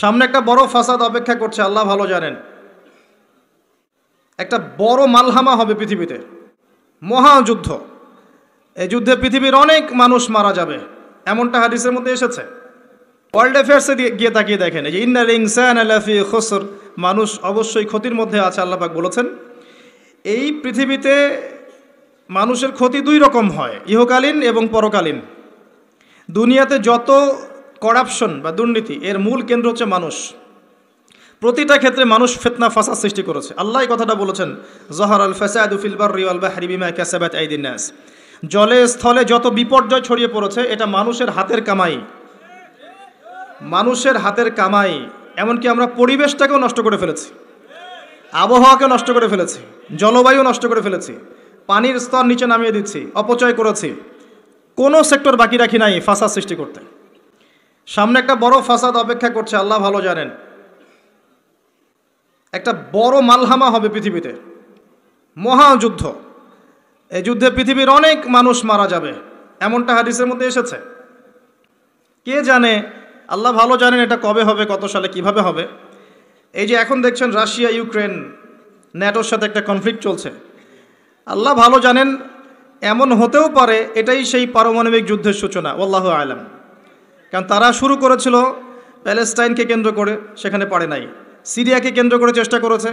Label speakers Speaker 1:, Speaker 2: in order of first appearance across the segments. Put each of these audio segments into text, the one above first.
Speaker 1: সামনে একটা বড় ফাসাদ অপেক্ষা করছে আল্লাহ ভালো জানেন একটা বড় মালহামা হবে পৃথিবীতে মহাযুদ্ধ এই যুদ্ধে পৃথিবীর অনেক মানুষ মারা যাবে এমনটা হাদিসের মধ্যে এসেছে ওয়ার্ল্ড অ্যাফেয়ার্সে গিয়ে তাকিয়ে দেখেন যে ইন্নার ইনসান আলাফি খসর মানুষ অবশ্যই ক্ষতির মধ্যে আছে আল্লাপাক বলেছেন এই পৃথিবীতে মানুষের ক্ষতি দুই রকম হয় ইহকালীন এবং পরকালীন দুনিয়াতে যত করাপশন বা দুর্নীতি এর মূল কেন্দ্র হচ্ছে মানুষ প্রতিটা ক্ষেত্রে মানুষ ফেতনা ফাসাদ সৃষ্টি করেছে আল্লাহ কথাটা বলেছেন জহর আল ফেসাদুফিল বারিউল বাহরিবিমা ক্যাসাবাত আইদিনাস জলে স্থলে যত বিপর্যয় ছড়িয়ে পড়েছে এটা মানুষের হাতের কামাই মানুষের হাতের কামাই এমনকি আমরা পরিবেশটাকেও নষ্ট করে ফেলেছি আবহাওয়াকে নষ্ট করে ফেলেছি জলবায়ু নষ্ট করে ফেলেছি পানির স্তর নিচে নামিয়ে দিচ্ছি অপচয় করেছি কোনো সেক্টর বাকি রাখি নাই ফাঁসা সৃষ্টি করতে সামনে একটা বড় ফাসাদ অপেক্ষা করছে আল্লাহ ভালো জানেন একটা বড় মালহামা হবে পৃথিবীতে মহাযুদ্ধ এই যুদ্ধে পৃথিবীর অনেক মানুষ মারা যাবে এমনটা হাদিসের মধ্যে এসেছে কে জানে আল্লাহ ভালো জানেন এটা কবে হবে কত সালে কিভাবে হবে এই যে এখন দেখছেন রাশিয়া ইউক্রেন ন্যাটোর সাথে একটা কনফ্লিক্ট চলছে আল্লাহ ভালো জানেন এমন হতেও পারে এটাই সেই পারমাণবিক যুদ্ধের সূচনা আল্লাহ আলম কারণ তারা শুরু করেছিল প্যালেস্টাইনকে কেন্দ্র করে সেখানে পারে নাই সিরিয়াকে কেন্দ্র করে চেষ্টা করেছে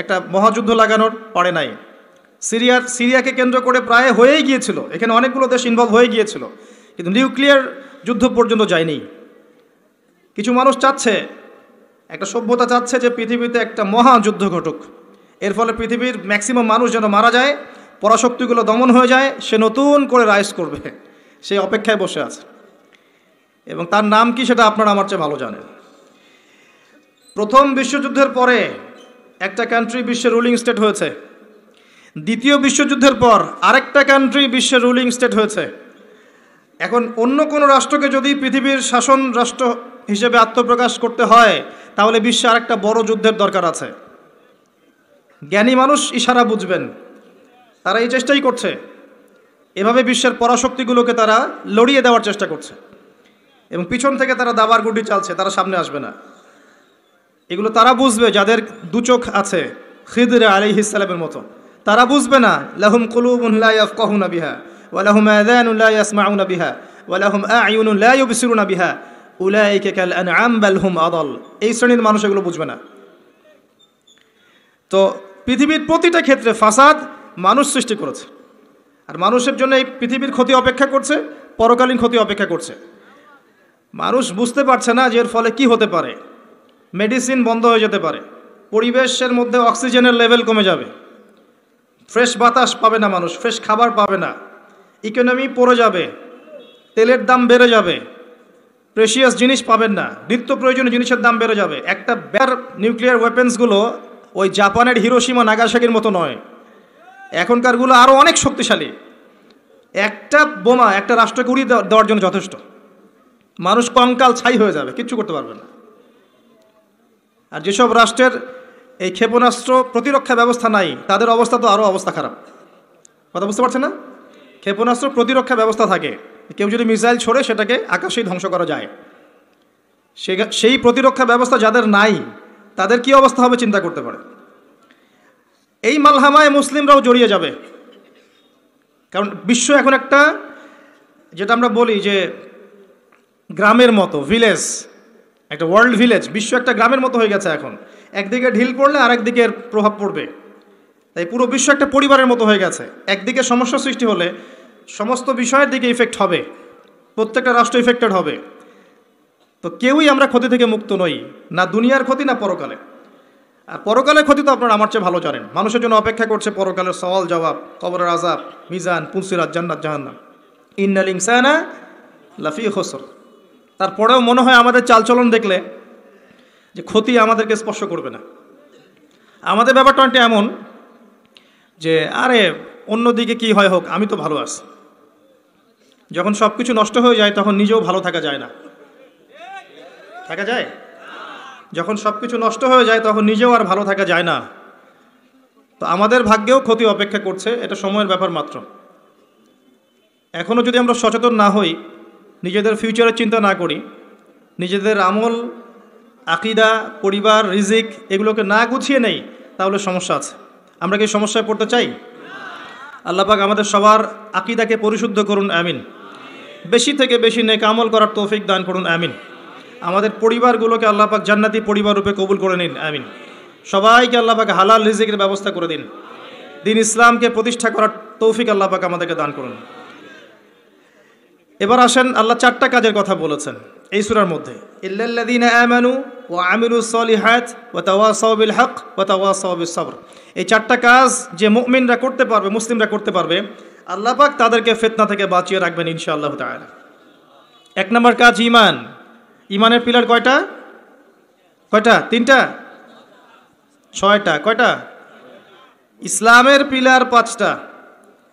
Speaker 1: একটা মহাযুদ্ধ লাগানোর পারে নাই সিরিয়ার সিরিয়াকে কেন্দ্র করে প্রায় হয়েই গিয়েছিল এখানে অনেকগুলো দেশ ইনভলভ হয়ে গিয়েছিল কিন্তু নিউক্লিয়ার যুদ্ধ পর্যন্ত যায়নি কিছু মানুষ চাচ্ছে একটা সভ্যতা চাচ্ছে যে পৃথিবীতে একটা মহাযুদ্ধ ঘটুক এর ফলে পৃথিবীর ম্যাক্সিমাম মানুষ যেন মারা যায় পরাশক্তিগুলো দমন হয়ে যায় সে নতুন করে রাইস করবে সে অপেক্ষায় বসে আছে এবং তার নাম কি সেটা আপনারা আমার চেয়ে ভালো জানেন প্রথম বিশ্বযুদ্ধের পরে একটা কান্ট্রি বিশ্বের রুলিং স্টেট হয়েছে দ্বিতীয় বিশ্বযুদ্ধের পর আরেকটা কান্ট্রি বিশ্বের রুলিং স্টেট হয়েছে এখন অন্য কোনো রাষ্ট্রকে যদি পৃথিবীর শাসন রাষ্ট্র হিসেবে আত্মপ্রকাশ করতে হয় তাহলে বিশ্বে আরেকটা বড় যুদ্ধের দরকার আছে জ্ঞানী মানুষ ইশারা বুঝবেন তারা এই চেষ্টাই করছে এভাবে বিশ্বের পরাশক্তিগুলোকে তারা লড়িয়ে দেওয়ার চেষ্টা করছে এবং পিছন থেকে তারা দাবার গুটি চালছে তারা সামনে আসবে না এগুলো তারা বুঝবে যাদের দু চোখ আছে খিদরে আলি ইসালামের মতো তারা বুঝবে না লাহুম কলুবুল্লাহনা বিহা ওয়ালাহুম আদানুল্লাহমাউনা বিহা ওয়ালাহুম আইনুল্লাহবিসুরুনা বিহা উলাইকে কাল আনআম বালহুম আদল এই শ্রেণীর মানুষ এগুলো বুঝবে না তো পৃথিবীর প্রতিটা ক্ষেত্রে ফাসাদ মানুষ সৃষ্টি করেছে আর মানুষের জন্য এই পৃথিবীর ক্ষতি অপেক্ষা করছে পরকালীন ক্ষতি অপেক্ষা করছে মানুষ বুঝতে পারছে না যে এর ফলে কি হতে পারে মেডিসিন বন্ধ হয়ে যেতে পারে পরিবেশের মধ্যে অক্সিজেনের লেভেল কমে যাবে ফ্রেশ বাতাস পাবে না মানুষ ফ্রেশ খাবার পাবে না ইকোনমি পড়ে যাবে তেলের দাম বেড়ে যাবে প্রেশিয়াস জিনিস পাবেন না নিত্য প্রয়োজনীয় জিনিসের দাম বেড়ে যাবে একটা ব্যার নিউক্লিয়ার ওয়েপেন্সগুলো ওই জাপানের হিরোসীমা নাগাসাকির মতো নয় এখনকারগুলো আরও অনেক শক্তিশালী একটা বোমা একটা রাষ্ট্রকে উড়িয়ে দেওয়ার জন্য যথেষ্ট মানুষ কঙ্কাল ছাই হয়ে যাবে কিচ্ছু করতে পারবে না আর যেসব রাষ্ট্রের এই ক্ষেপণাস্ত্র প্রতিরক্ষা ব্যবস্থা নাই তাদের অবস্থা তো আরও অবস্থা খারাপ কথা বুঝতে পারছে না ক্ষেপণাস্ত্র প্রতিরক্ষা ব্যবস্থা থাকে কেউ যদি মিসাইল ছড়ে সেটাকে আকাশেই ধ্বংস করা যায় সেই প্রতিরক্ষা ব্যবস্থা যাদের নাই তাদের কি অবস্থা হবে চিন্তা করতে পারে এই মালহামায় মুসলিমরাও জড়িয়ে যাবে কারণ বিশ্ব এখন একটা যেটা আমরা বলি যে গ্রামের মতো ভিলেজ একটা ওয়ার্ল্ড ভিলেজ বিশ্ব একটা গ্রামের মতো হয়ে গেছে এখন একদিকে ঢিল পড়লে আরেক দিকের প্রভাব পড়বে তাই পুরো বিশ্ব একটা পরিবারের মতো হয়ে গেছে একদিকে সমস্যা সৃষ্টি হলে সমস্ত বিষয়ের দিকে ইফেক্ট হবে প্রত্যেকটা রাষ্ট্র ইফেক্টেড হবে তো কেউই আমরা ক্ষতি থেকে মুক্ত নই না দুনিয়ার ক্ষতি না পরকালে আর পরকালের ক্ষতি তো আপনারা আমার চেয়ে ভালো জানেন মানুষের জন্য অপেক্ষা করছে পরকালের সওয়াল জবাব কবরের আজাব মিজান পুলসিরাজ জান্নাত জাহান্নাম ইন্নালিং সায়না লাফি খসর তারপরেও মনে হয় আমাদের চালচলন দেখলে যে ক্ষতি আমাদেরকে স্পর্শ করবে না আমাদের ব্যাপারটা এমন যে আরে অন্যদিকে কি হয় হোক আমি তো ভালো আছি যখন সব কিছু নষ্ট হয়ে যায় তখন নিজেও ভালো থাকা যায় না থাকা যায় যখন সব কিছু নষ্ট হয়ে যায় তখন নিজেও আর ভালো থাকা যায় না তো আমাদের ভাগ্যেও ক্ষতি অপেক্ষা করছে এটা সময়ের ব্যাপার মাত্র এখনও যদি আমরা সচেতন না হই নিজেদের ফিউচারের চিন্তা না করি নিজেদের আমল আকিদা পরিবার রিজিক এগুলোকে না গুছিয়ে নেই তাহলে সমস্যা আছে আমরা কি সমস্যায় পড়তে চাই আল্লাপাক আমাদের সবার আকিদাকে পরিশুদ্ধ করুন আমিন বেশি থেকে বেশি নেক আমল করার তৌফিক দান করুন আমিন আমাদের পরিবারগুলোকে আল্লাপাক জান্নাতি পরিবার রূপে কবুল করে নিন আমিন সবাইকে আল্লাপাক হালাল রিজিকের ব্যবস্থা করে দিন দিন ইসলামকে প্রতিষ্ঠা করার তৌফিক আল্লাপাক আমাদেরকে দান করুন এবার আসেন আল্লাহ চারটা কাজের কথা বলেছেন এই সুরার মধ্যে ও ও হক ও এই চারটা কাজ যে মুমিনরা করতে পারবে মুসলিমরা করতে পারবে আল্লাহ পাক তাদেরকে ফেতনা থেকে বাঁচিয়ে রাখবেন ইনশাআল্লাহ তাআলা এক নম্বর কাজ ইমান ইমানের পিলার কয়টা কয়টা তিনটা ছয়টা কয়টা ইসলামের পিলার পাঁচটা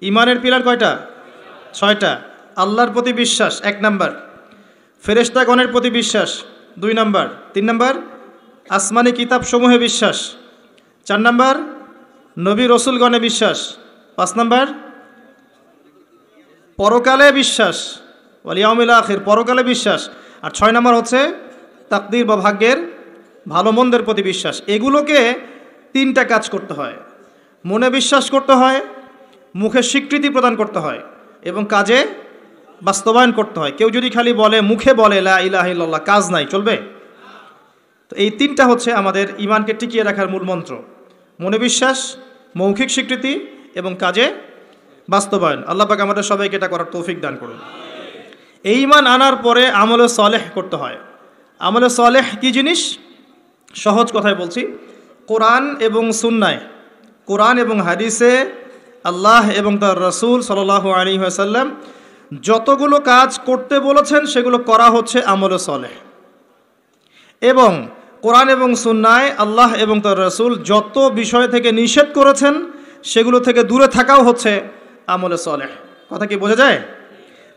Speaker 1: ইমানের পিলার কয়টা ছয়টা আল্লাহর প্রতি বিশ্বাস এক নাম্বার ফেরেস্তাগণের প্রতি বিশ্বাস দুই নাম্বার তিন নাম্বার আসমানি কিতাবসমূহে বিশ্বাস চার নাম্বার নবী রসুলগণে বিশ্বাস পাঁচ নাম্বার পরকালে বিশ্বাস ওয়ালিয়াউমিল আখের পরকালে বিশ্বাস আর ছয় নম্বর হচ্ছে তাকদির বা ভাগ্যের ভালো মন্দের প্রতি বিশ্বাস এগুলোকে তিনটা কাজ করতে হয় মনে বিশ্বাস করতে হয় মুখে স্বীকৃতি প্রদান করতে হয় এবং কাজে বাস্তবায়ন করতে হয় কেউ যদি খালি বলে মুখে বলে লাহিল্লাহ কাজ নাই চলবে তো এই তিনটা হচ্ছে আমাদের ইমানকে টিকিয়ে রাখার মূল মন্ত্র মনে বিশ্বাস মৌখিক স্বীকৃতি এবং কাজে বাস্তবায়ন আল্লাহ আমাদের সবাইকে এটা করার তৌফিক দান করুন এই ইমান আনার পরে আমলে সলেহ করতে হয় আমলে সলেহ কি জিনিস সহজ কথায় বলছি কোরআন এবং সুন্নায় কোরআন এবং হাদিসে আল্লাহ এবং তার রসুল সাল আলী আসাল্লাম যতগুলো কাজ করতে বলেছেন সেগুলো করা হচ্ছে আমল সলেহ এবং কোরআন এবং সুন্নায় আল্লাহ এবং তার রসুল যত বিষয় থেকে নিষেধ করেছেন সেগুলো থেকে দূরে থাকাও হচ্ছে আমল সলেহ কথা কি বোঝা যায়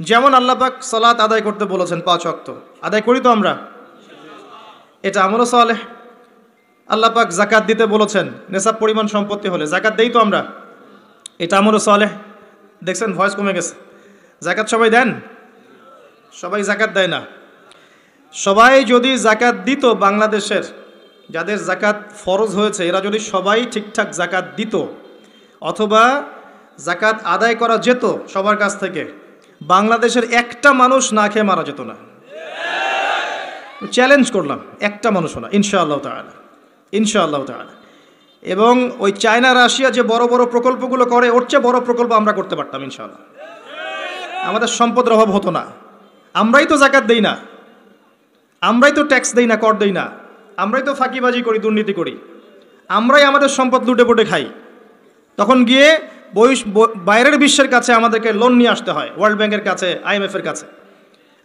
Speaker 1: যেমন আল্লাপাক সলাৎ আদায় করতে বলেছেন পাঁচ অক্ত আদায় করি তো আমরা এটা আমল সলেহ আল্লাপাক জাকাত দিতে বলেছেন নেশাব পরিমাণ সম্পত্তি হলে জাকাত দেই তো আমরা এটা আমল সলেহ দেখছেন ভয়েস কমে গেছে জাকাত সবাই দেন সবাই জাকাত দেয় না সবাই যদি জাকাত দিত বাংলাদেশের যাদের জাকাত ফরজ হয়েছে এরা যদি সবাই ঠিকঠাক জাকাত দিত অথবা জাকাত আদায় করা যেত সবার কাছ থেকে বাংলাদেশের একটা মানুষ না খেয়ে মারা যেত না চ্যালেঞ্জ করলাম একটা মানুষও না ইনশাআল্লাহ তালা ইনশাআল্লাহ তালা এবং ওই চায়না রাশিয়া যে বড় বড় প্রকল্পগুলো করে ওর চেয়ে বড় প্রকল্প আমরা করতে পারতাম ইনশাআল্লাহ আমাদের সম্পদের অভাব হতো না আমরাই তো জাকাত দেই না আমরাই তো ট্যাক্স দেই না কর দেই না আমরাই তো ফাঁকিবাজি করি দুর্নীতি করি আমরাই আমাদের সম্পদ লুটে পুটে খাই তখন গিয়ে বয়স বাইরের বিশ্বের কাছে আমাদেরকে লোন নিয়ে আসতে হয় ওয়ার্ল্ড ব্যাংকের কাছে আইএমএফের কাছে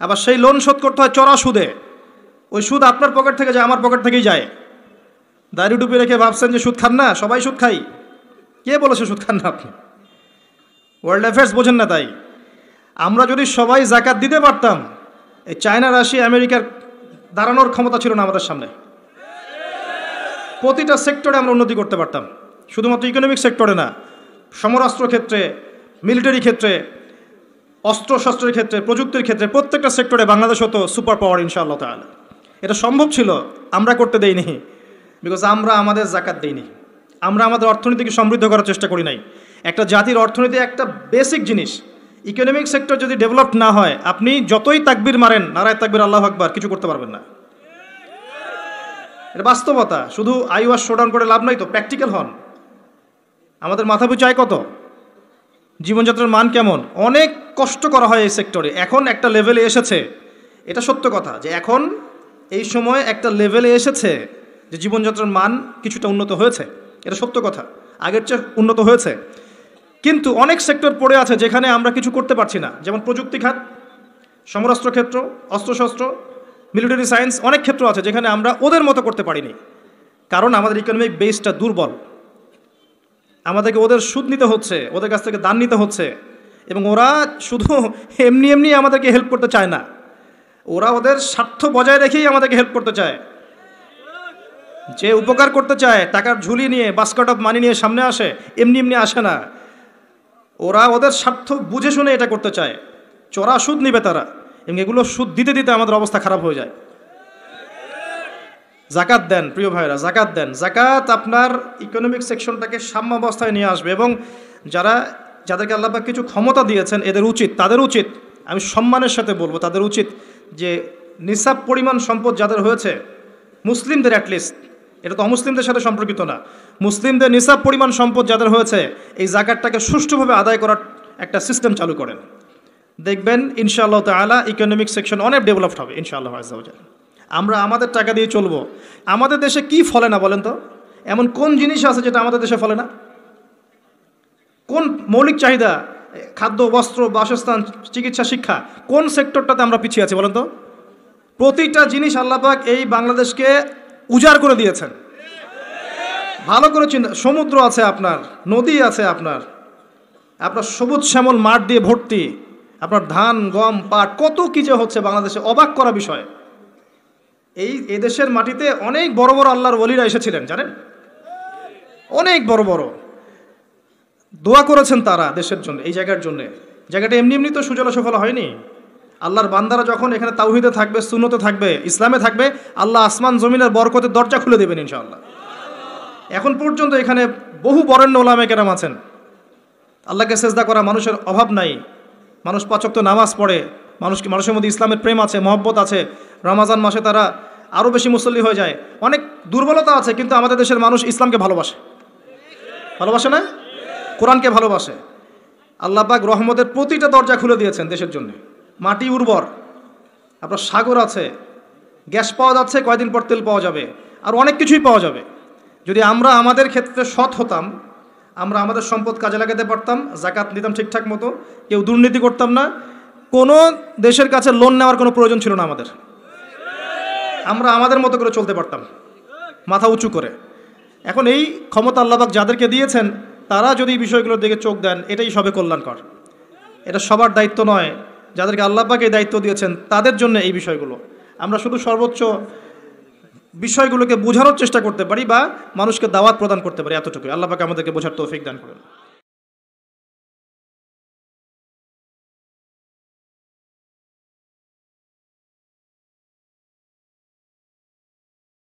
Speaker 1: আবার সেই লোন শোধ করতে হয় চড়া সুদে ওই সুদ আপনার পকেট থেকে যায় আমার পকেট থেকেই যায় দাড়ি ডুবি রেখে ভাবছেন যে সুদ খান না সবাই সুদ খাই কে বলেছে সুদ খান না আপনি ওয়ার্ল্ড অ্যাফেয়ার্স বোঝেন না তাই আমরা যদি সবাই জাকাত দিতে পারতাম এই চায়না রাশিয়া আমেরিকার দাঁড়ানোর ক্ষমতা ছিল না আমাদের সামনে প্রতিটা সেক্টরে আমরা উন্নতি করতে পারতাম শুধুমাত্র ইকোনমিক সেক্টরে না সমরাস্ত্র ক্ষেত্রে মিলিটারি ক্ষেত্রে অস্ত্রশস্ত্রের ক্ষেত্রে প্রযুক্তির ক্ষেত্রে প্রত্যেকটা সেক্টরে বাংলাদেশ হতো সুপার পাওয়ার ইনশাআল্লাহ তাহলে এটা সম্ভব ছিল আমরা করতে দেইনি বিকজ আমরা আমাদের জাকাত দেইনি আমরা আমাদের অর্থনীতিকে সমৃদ্ধ করার চেষ্টা করি নাই একটা জাতির অর্থনীতি একটা বেসিক জিনিস ইকোনমিক সেক্টর যদি ডেভেলপ না হয় আপনি যতই তাকবির মারেন নারায় তাকবির আল্লাহ আকবার কিছু করতে পারবেন না এটা বাস্তবতা শুধু আই ওয়াশ শোডাউন করে লাভ নাই তো প্র্যাকটিক্যাল হন আমাদের মাথা পিছু আয় কত জীবনযাত্রার মান কেমন অনেক কষ্ট করা হয় এই সেক্টরে এখন একটা লেভেলে এসেছে এটা সত্য কথা যে এখন এই সময় একটা লেভেলে এসেছে যে জীবনযাত্রার মান কিছুটা উন্নত হয়েছে এটা সত্য কথা আগের চেয়ে উন্নত হয়েছে কিন্তু অনেক সেক্টর পড়ে আছে যেখানে আমরা কিছু করতে পারছি না যেমন প্রযুক্তি খাত সমরাস্ত্র ক্ষেত্র অস্ত্রশস্ত্র মিলিটারি সায়েন্স অনেক ক্ষেত্র আছে যেখানে আমরা ওদের মতো করতে পারিনি কারণ আমাদের ইকোনমিক বেসটা দুর্বল আমাদেরকে ওদের সুদ নিতে হচ্ছে ওদের কাছ থেকে দান নিতে হচ্ছে এবং ওরা শুধু এমনি এমনি আমাদেরকে হেল্প করতে চায় না ওরা ওদের স্বার্থ বজায় রেখেই আমাদেরকে হেল্প করতে চায় যে উপকার করতে চায় টাকার ঝুলি নিয়ে বাস্কট অফ মানি নিয়ে সামনে আসে এমনি এমনি আসে না ওরা ওদের স্বার্থ বুঝে শুনে এটা করতে চায় চোরা সুদ নিবে তারা এবং এগুলো সুদ দিতে দিতে আমাদের অবস্থা খারাপ হয়ে যায় জাকাত দেন প্রিয় ভাইরা জাকাত দেন জাকাত আপনার ইকোনমিক সেকশনটাকে সাম্যাবস্থায় নিয়ে আসবে এবং যারা যাদেরকে আল্লাপাক কিছু ক্ষমতা দিয়েছেন এদের উচিত তাদের উচিত আমি সম্মানের সাথে বলবো তাদের উচিত যে নিসাব পরিমাণ সম্পদ যাদের হয়েছে মুসলিমদের অ্যাটলিস্ট এটা তো অমুসলিমদের সাথে সম্পর্কিত না মুসলিমদের নিসাব পরিমাণ সম্পদ যাদের হয়েছে এই জাকাতটাকে সুষ্ঠুভাবে আদায় করার একটা সিস্টেম চালু করেন দেখবেন ইনশাআল্লাহ আলা ইকোনমিক সেকশন অনেক ডেভেলপড হবে ইনশাআল্লাহ আমরা আমাদের টাকা দিয়ে চলবো আমাদের দেশে কি ফলে না বলেন তো এমন কোন জিনিস আছে যেটা আমাদের দেশে ফলে না কোন মৌলিক চাহিদা খাদ্য বস্ত্র বাসস্থান চিকিৎসা শিক্ষা কোন সেক্টরটাতে আমরা পিছিয়ে আছি বলেন তো প্রতিটা জিনিস আল্লাপাক এই বাংলাদেশকে উজাড় করে দিয়েছেন ভালো করে চিন্তা সমুদ্র আছে আপনার নদী আছে আপনার আপনার সবুজ শ্যামল মাঠ দিয়ে ভর্তি আপনার ধান গম পাট কত কি যে হচ্ছে বাংলাদেশে অবাক করা বিষয় এই এদেশের মাটিতে অনেক বড় বড় আল্লাহর ওলিরা এসেছিলেন জানেন অনেক বড় বড় দোয়া করেছেন তারা দেশের জন্য এই জায়গার জন্য জায়গাটা এমনি এমনি তো সুজলা সফল হয়নি আল্লাহর বান্দারা যখন এখানে তাওহিদে থাকবে সুনতে থাকবে ইসলামে থাকবে আল্লাহ আসমান জমিনের বরকতের দরজা খুলে দেবেন ইনশাআল্লাহ এখন পর্যন্ত এখানে বহু বরেণ্য ওলামে কেরাম আছেন আল্লাহকে সেজদা করা মানুষের অভাব নাই মানুষ পাচক্ত নামাজ পড়ে মানুষকে মানুষের মধ্যে ইসলামের প্রেম আছে মহব্বত আছে রমাজান মাসে তারা আরও বেশি মুসল্লি হয়ে যায় অনেক দুর্বলতা আছে কিন্তু আমাদের দেশের মানুষ ইসলামকে ভালোবাসে ভালোবাসে না কোরআনকে ভালোবাসে আল্লাহবাক রহমতের প্রতিটা দরজা খুলে দিয়েছেন দেশের জন্যে মাটি উর্বর আপনার সাগর আছে গ্যাস পাওয়া যাচ্ছে কয়দিন পর তেল পাওয়া যাবে আর অনেক কিছুই পাওয়া যাবে যদি আমরা আমাদের ক্ষেত্রে সৎ হতাম আমরা আমাদের সম্পদ কাজে লাগাতে পারতাম জাকাত নিতাম ঠিকঠাক মতো কেউ দুর্নীতি করতাম না কোনো দেশের কাছে লোন নেওয়ার কোনো প্রয়োজন ছিল না আমাদের আমরা আমাদের মতো করে চলতে পারতাম মাথা উঁচু করে এখন এই ক্ষমতা আল্লাবাক যাদেরকে দিয়েছেন তারা যদি এই বিষয়গুলোর দিকে চোখ দেন এটাই সবে কল্যাণকর এটা সবার দায়িত্ব নয় যাদেরকে আল্লাপাকে দায়িত্ব দিয়েছেন তাদের জন্য এই বিষয়গুলো আমরা শুধু সর্বোচ্চ বিষয়গুলোকে বোঝানোর চেষ্টা করতে পারি বা মানুষকে দাওয়াত প্রদান করতে পারি এতটুকু আল্লাপাকে আমাদেরকে বোঝার তৌফিক দান করেন